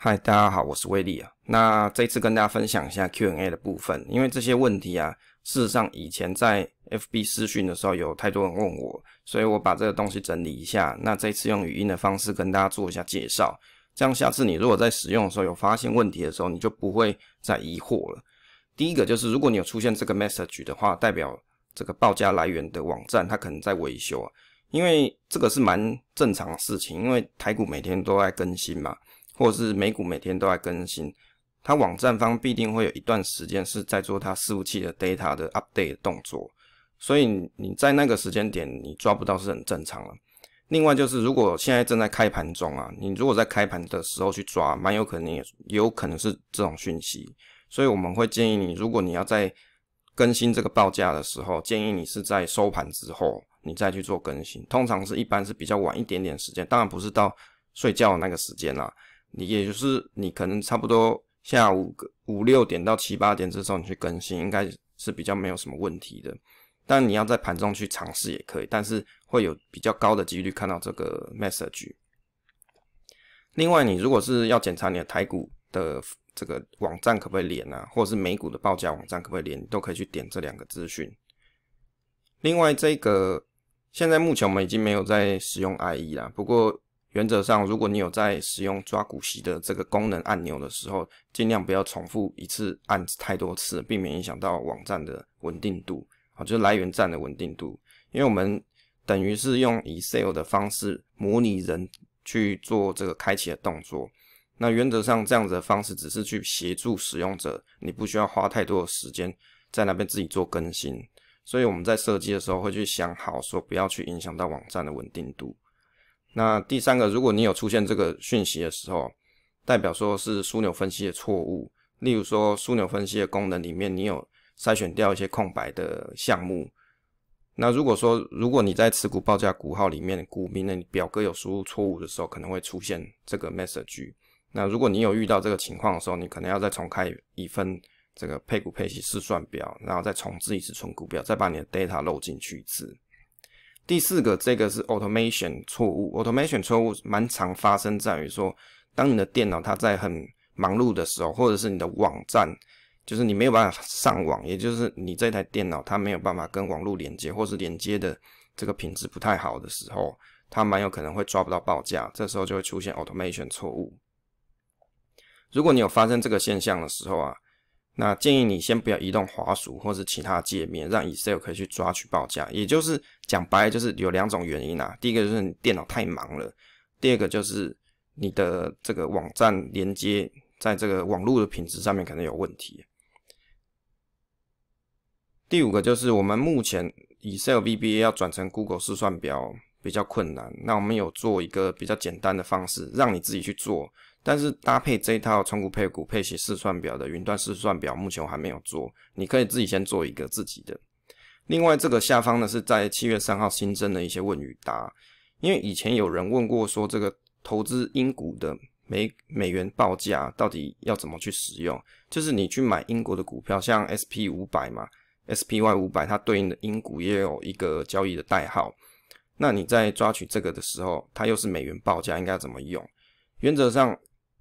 嗨，大家好，我是威利啊。那这次跟大家分享一下 Q&A 的部分，因为这些问题啊，事实上以前在 FB 私讯的时候有太多人问我，所以我把这个东西整理一下。那这次用语音的方式跟大家做一下介绍，这样下次你如果在使用的时候有发现问题的时候，你就不会再疑惑了。第一个就是，如果你有出现这个 message 的话，代表这个报价来源的网站它可能在维修啊，因为这个是蛮正常的事情，因为台股每天都在更新嘛。或者是美股每天都在更新，它网站方必定会有一段时间是在做它伺服器的 data 的 update 动作，所以你在那个时间点你抓不到是很正常的。另外就是如果现在正在开盘中啊，你如果在开盘的时候去抓，蛮有可能也也有可能是这种讯息。所以我们会建议你，如果你要在更新这个报价的时候，建议你是在收盘之后你再去做更新。通常是一般是比较晚一点点时间，当然不是到睡觉那个时间啦。你也就是你可能差不多下午五六点到七八点这时候你去更新应该是比较没有什么问题的。但你要在盘中去尝试也可以，但是会有比较高的几率看到这个 message。另外，你如果是要检查你的台股的这个网站可不可以连啊，或者是美股的报价网站可不可以连，都可以去点这两个资讯。另外，这个现在目前我们已经没有在使用 IE 啦，不过。原则上，如果你有在使用抓股息的这个功能按钮的时候，尽量不要重复一次按太多次，避免影响到网站的稳定度啊，就是来源站的稳定度。因为我们等于是用以 sale 的方式模拟人去做这个开启的动作。那原则上，这样子的方式只是去协助使用者，你不需要花太多的时间在那边自己做更新。所以我们在设计的时候会去想好，说不要去影响到网站的稳定度。那第三个，如果你有出现这个讯息的时候，代表说是枢纽分析的错误，例如说枢纽分析的功能里面，你有筛选掉一些空白的项目。那如果说如果你在持股报价股号里面，股民的表格有输入错误的时候，可能会出现这个 message。那如果你有遇到这个情况的时候，你可能要再重开一份这个配股配息试算表，然后再重置一次存股表，再把你的 data 漏进去一次。第四个，这个是 automation 错误。automation 错误蛮常发生在于说，当你的电脑它在很忙碌的时候，或者是你的网站，就是你没有办法上网，也就是你这台电脑它没有办法跟网络连接，或是连接的这个品质不太好的时候，它蛮有可能会抓不到报价，这时候就会出现 automation 错误。如果你有发生这个现象的时候啊。那建议你先不要移动滑鼠或是其他界面，让 Excel 可以去抓取报价。也就是讲白，就是有两种原因啊。第一个就是你电脑太忙了，第二个就是你的这个网站连接在这个网络的品质上面可能有问题。第五个就是我们目前 Excel VBA 要转成 Google 试算表比较困难。那我们有做一个比较简单的方式，让你自己去做。但是搭配这一套从股配股配息试算表的云端试算表，目前我还没有做，你可以自己先做一个自己的。另外，这个下方呢是在七月三号新增的一些问与答，因为以前有人问过说，这个投资英股的美美元报价到底要怎么去使用？就是你去买英国的股票，像 SP 五百嘛，SPY 五百，它对应的英股也有一个交易的代号，那你在抓取这个的时候，它又是美元报价，应该怎么用？原则上。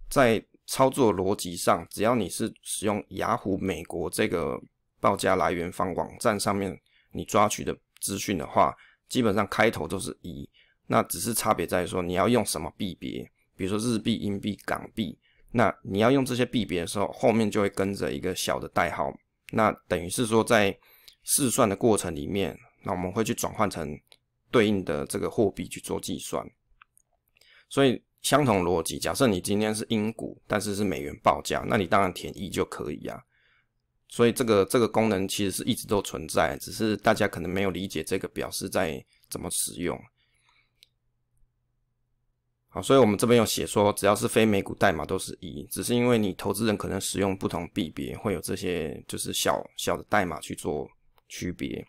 在操作逻辑上，只要你是使用雅虎美国这个报价来源方网站上面你抓取的资讯的话，基本上开头都是一，那只是差别在于说你要用什么币别，比如说日币、英币、港币，那你要用这些币别的时候，后面就会跟着一个小的代号，那等于是说在试算的过程里面，那我们会去转换成对应的这个货币去做计算，所以。相同逻辑，假设你今天是英股，但是是美元报价，那你当然填一就可以啊。所以这个这个功能其实是一直都存在，只是大家可能没有理解这个表示在怎么使用。好，所以我们这边有写说，只要是非美股代码都是一，只是因为你投资人可能使用不同币别，会有这些就是小小的代码去做区别。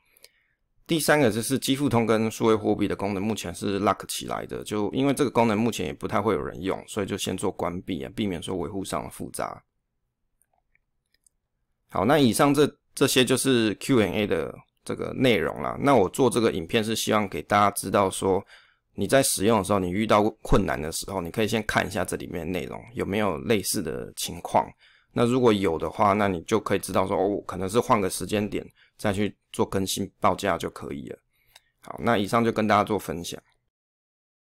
第三个就是积付通跟数位货币的功能，目前是 lock 起来的，就因为这个功能目前也不太会有人用，所以就先做关闭啊，避免说维护上复杂。好，那以上这这些就是 Q&A 的这个内容啦。那我做这个影片是希望给大家知道说，你在使用的时候，你遇到困难的时候，你可以先看一下这里面内容有没有类似的情况。那如果有的话，那你就可以知道说，哦，可能是换个时间点。再去做更新报价就可以了。好，那以上就跟大家做分享。